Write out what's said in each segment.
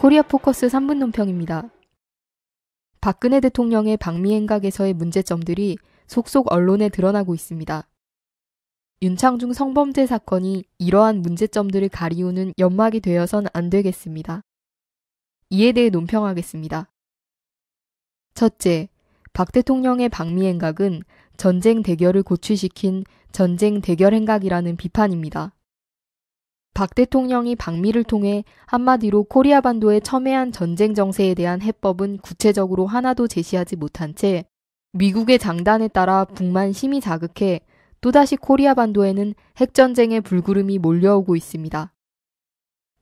코리아 포커스 3분 논평입니다. 박근혜 대통령의 방미행각에서의 문제점들이 속속 언론에 드러나고 있습니다. 윤창중 성범죄 사건이 이러한 문제점들을 가리우는 연막이 되어선 안 되겠습니다. 이에 대해 논평하겠습니다. 첫째, 박 대통령의 방미 행각은 전쟁 대결을 고취시킨 전쟁 대결 행각이라는 비판입니다. 박 대통령이 방미를 통해 한마디로 코리아 반도의 첨예한 전쟁 정세에 대한 해법은 구체적으로 하나도 제시하지 못한 채 미국의 장단에 따라 북만 심히 자극해 또다시 코리아 반도에는 핵전쟁의 불구름이 몰려오고 있습니다.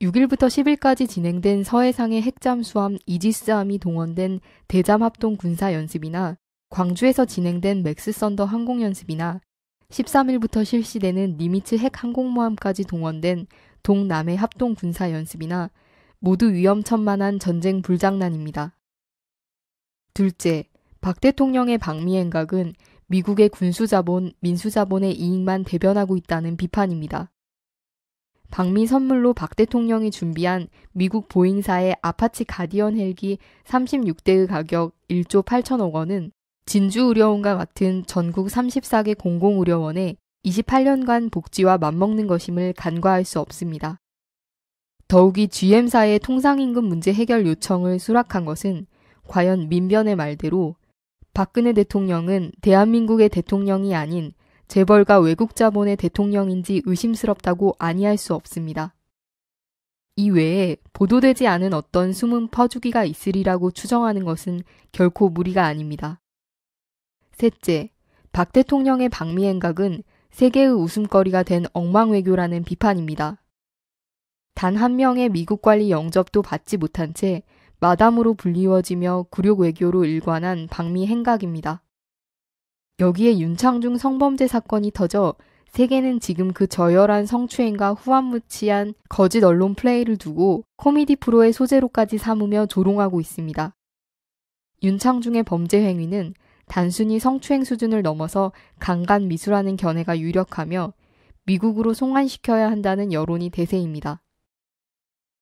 6일부터 10일까지 진행된 서해상의 핵잠수함 이지스함이 동원된 대잠합동 군사연습이나 광주에서 진행된 맥스썬더 항공연습이나 13일부터 실시되는 니미츠 핵 항공모함까지 동원된 동남해 합동 군사 연습이나 모두 위험천만한 전쟁 불장난입니다. 둘째, 박 대통령의 방미 행각은 미국의 군수자본, 민수자본의 이익만 대변하고 있다는 비판입니다. 방미 선물로 박 대통령이 준비한 미국 보잉사의 아파치 가디언 헬기 36대의 가격 1조 8천억 원은 진주의료원과 같은 전국 34개 공공의료원에 28년간 복지와 맞먹는 것임을 간과할 수 없습니다. 더욱이 GM사의 통상임금 문제 해결 요청을 수락한 것은 과연 민변의 말대로 박근혜 대통령은 대한민국의 대통령이 아닌 재벌과 외국 자본의 대통령인지 의심스럽다고 아니할 수 없습니다. 이 외에 보도되지 않은 어떤 숨은 퍼주기가 있으리라고 추정하는 것은 결코 무리가 아닙니다. 셋째, 박 대통령의 방미 행각은 세계의 웃음거리가 된 엉망외교라는 비판입니다. 단 한 명의 미국 관리 영접도 받지 못한 채 마담으로 불리워지며 굴욕 외교로 일관한 방미 행각입니다. 여기에 윤창중 성범죄 사건이 터져 세계는 지금 그 저열한 성추행과 후한무치한 거짓 언론 플레이를 두고 코미디 프로의 소재로까지 삼으며 조롱하고 있습니다. 윤창중의 범죄 행위는 단순히 성추행 수준을 넘어서 강간 미수라는 견해가 유력하며 미국으로 송환시켜야 한다는 여론이 대세입니다.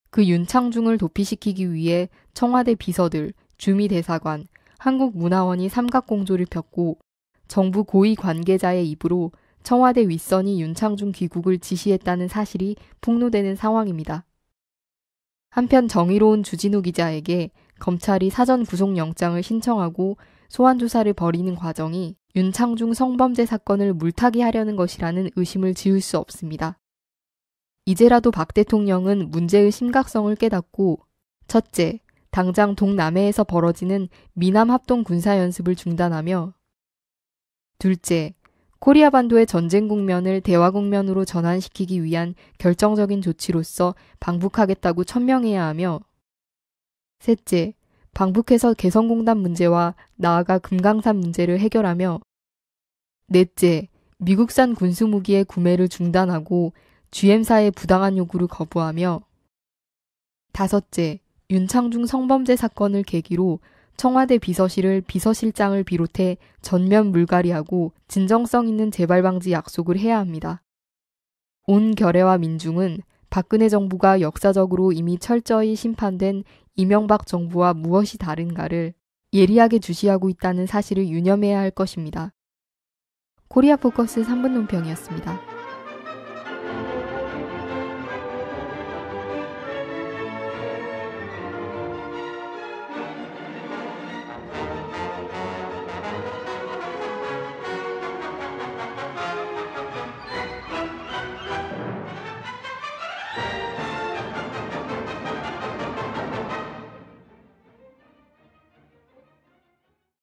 그 윤창중을 도피시키기 위해 청와대 비서들, 주미대사관, 한국문화원이 삼각공조를 폈고 정부 고위 관계자의 입으로 청와대 윗선이 윤창중 귀국을 지시했다는 사실이 폭로되는 상황입니다. 한편 정의로운 주진우 기자에게 검찰이 사전 구속영장을 신청하고 소환 조사를 벌이는 과정이 윤창중 성범죄 사건을 물타기 하려는 것이라는 의심을 지울 수 없습니다. 이제라도 박 대통령은 문제의 심각성을 깨닫고 첫째, 당장 동남해에서 벌어지는 미남 합동 군사 연습을 중단하며 둘째, 코리아 반도의 전쟁 국면을 대화 국면으로 전환시키기 위한 결정적인 조치로서 방북하겠다고 천명해야 하며 셋째, 방북해서 개성공단 문제와 나아가 금강산 문제를 해결하며 넷째, 미국산 군수무기의 구매를 중단하고 GM사의 부당한 요구를 거부하며 다섯째, 윤창중 성범죄 사건을 계기로 청와대 비서실을 비서실장을 비롯해 전면 물갈이하고 진정성 있는 재발 방지 약속을 해야 합니다. 온 결의와 민중은 박근혜 정부가 역사적으로 이미 철저히 심판된 이명박 정부와 무엇이 다른가를 예리하게 주시하고 있다는 사실을 유념해야 할 것입니다. 코리아 포커스 3분 논평이었습니다.